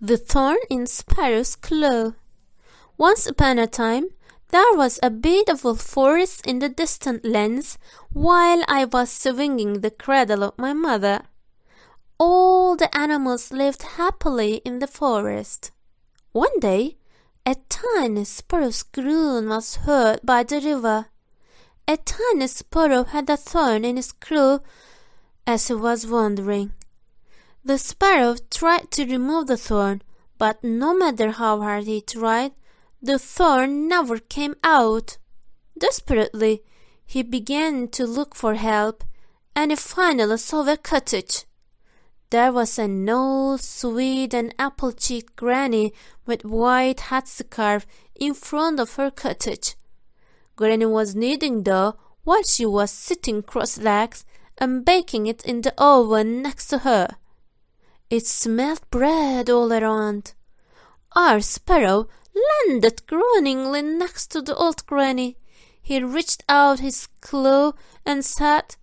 The Thorn in Sparrow's Claw Once upon a time, there was a beautiful forest in the distant lands while I was swinging the cradle of my mother. All the animals lived happily in the forest. One day, a tiny sparrow scream was heard by the river. A tiny sparrow had a thorn in his claw as he was wandering. The sparrow tried to remove the thorn, but no matter how hard he tried, the thorn never came out. Desperately, he began to look for help, and he finally saw a cottage. There was an old sweet and apple cheeked granny with white hat scarf in front of her cottage. Granny was kneading dough while she was sitting cross legged and baking it in the oven next to her. It smelled bread all around. Our sparrow landed groaningly next to the old granny. He reached out his claw and said,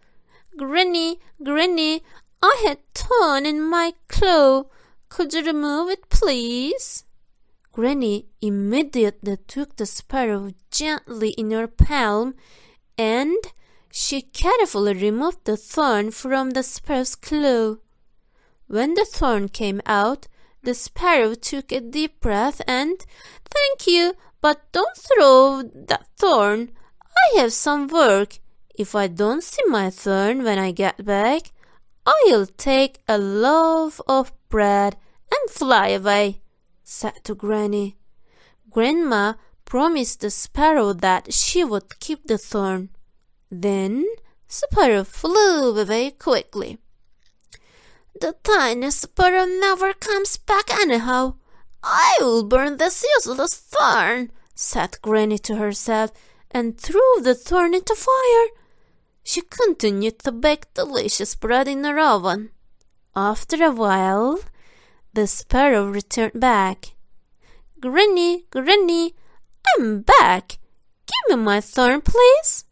Granny, Granny, I had torn in my claw. Could you remove it, please? Granny immediately took the sparrow gently in her palm and she carefully removed the thorn from the sparrow's claw. When the thorn came out, the sparrow took a deep breath and, Thank you, but don't throw that thorn. I have some work. If I don't see my thorn when I get back, I'll take a loaf of bread and fly away, said to Granny. Grandma promised the sparrow that she would keep the thorn. Then Sparrow flew away quickly. The tiny sparrow never comes back anyhow. I will burn this useless thorn, said Granny to herself, and threw the thorn into fire. She continued to bake delicious bread in her oven. After a while, the sparrow returned back. Granny, Granny, I'm back. Give me my thorn, please.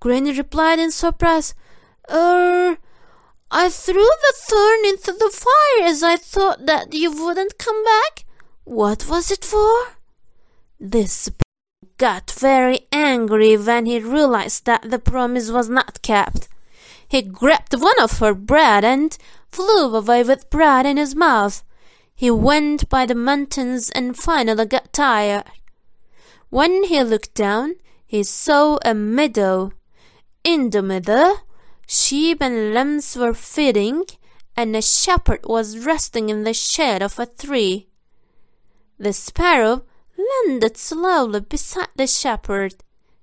Granny replied in surprise, Er, I threw the thorn into the fire as I thought that you wouldn't come back. What was it for? This got very angry when he realized that the promise was not kept. He grabbed one of her bread and flew away with bread in his mouth. He went by the mountains and finally got tired. When he looked down, he saw a meadow. In the meadow, sheep and lambs were feeding, and a shepherd was resting in the shade of a tree. The sparrow landed slowly beside the shepherd.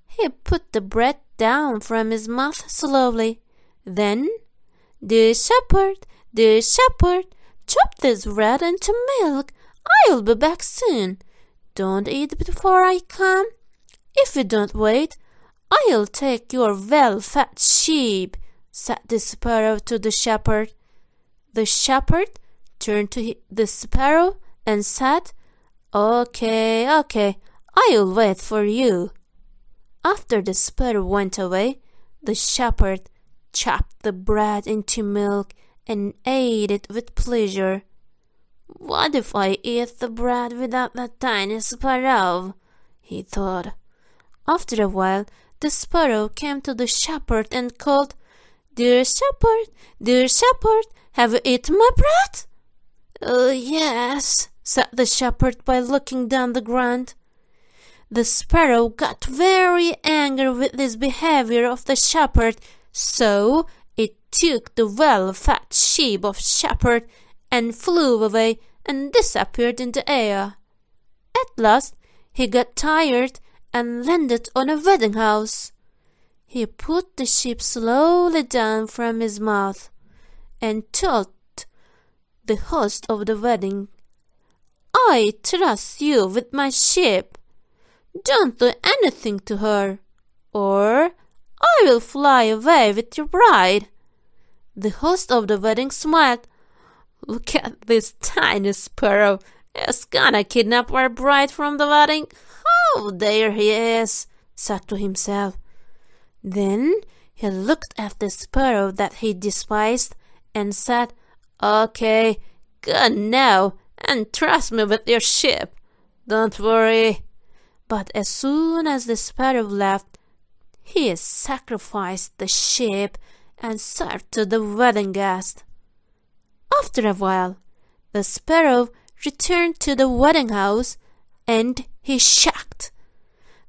He put the bread down from his mouth slowly. Then, the shepherd, the shepherd, chop this bread into milk. I'll be back soon. Don't eat before I come. If you don't wait, I'll take your well-fed sheep, said the sparrow to the shepherd. The shepherd turned to the sparrow and said, Okay, okay, I'll wait for you. After the sparrow went away, the shepherd chopped the bread into milk and ate it with pleasure. What if I eat the bread without that tiny sparrow? he thought. After a while, the sparrow came to the shepherd and called, Dear shepherd, dear shepherd, have you eaten my bread? Oh, yes, said the shepherd by looking down the ground. The sparrow got very angry with this behavior of the shepherd, so it took the well-fed sheep of shepherd and flew away and disappeared in the air. At last he got tired and landed on a wedding house. He put the sheep slowly down from his mouth and told the host of the wedding I trust you with my ship. Don't do anything to her, or I will fly away with your bride. The host of the wedding smiled. Look at this tiny sparrow. He's gonna kidnap our bride from the wedding. Oh, there he is, said to himself. Then he looked at the sparrow that he despised and said, Okay, good now and trust me with your ship. Don't worry. But as soon as the sparrow left, he sacrificed the sheep and served to the wedding guest. After a while, the sparrow returned to the wedding house and he shocked.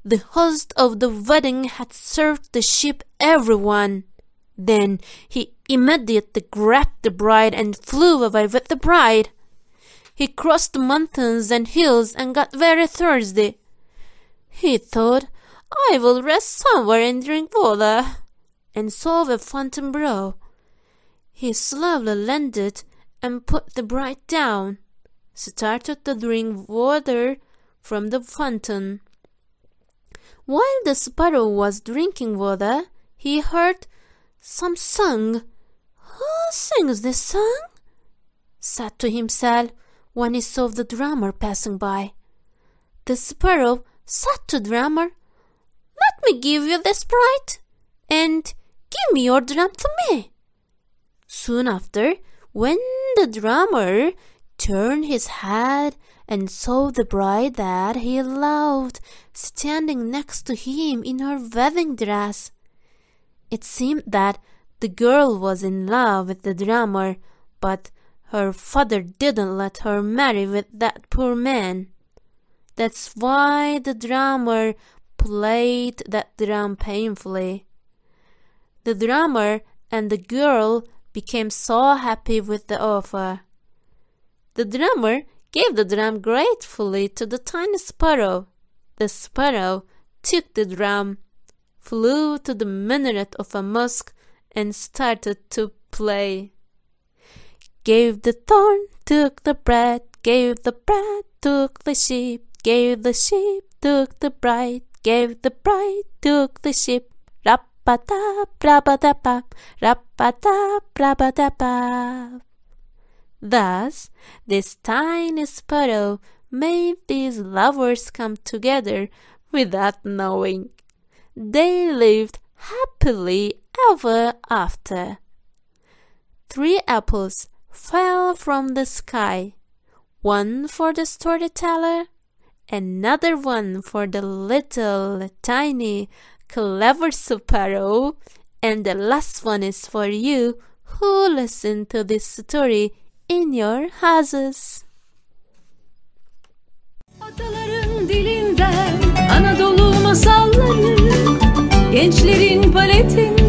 The host of the wedding had served the sheep everyone. Then he immediately grabbed the bride and flew away with the bride. He crossed mountains and hills and got very thirsty. He thought, I will rest somewhere and drink water, and saw a fountain brook. He slowly landed and put the bride down, started to drink water from the fountain. While the sparrow was drinking water, he heard some song. Who sings this song? said to himself when he saw the drummer passing by. The sparrow said to drummer, Let me give you the sprite, and give me your drum to me. Soon after, when the drummer turned his head and saw the bride that he loved standing next to him in her wedding dress, it seemed that the girl was in love with the drummer, but her father didn't let her marry with that poor man. That's why the drummer played that drum painfully. The drummer and the girl became so happy with the offer. The drummer gave the drum gratefully to the tiny sparrow. The sparrow took the drum, flew to the minaret of a mosque, and started to play. Gave the thorn, took the bread, gave the bread, took the sheep, gave the sheep, took the bride, gave the bride, took the sheep. Rapata, brabadapa, rapata, brabadapa. Thus, this tiny sparrow made these lovers come together without knowing. They lived happily ever after. Three apples fell from the sky, one for the storyteller, another one for the little, tiny, clever Sparrow, and the last one is for you who listen to this story in your houses. Anadolu masalları Gençlerin paletinde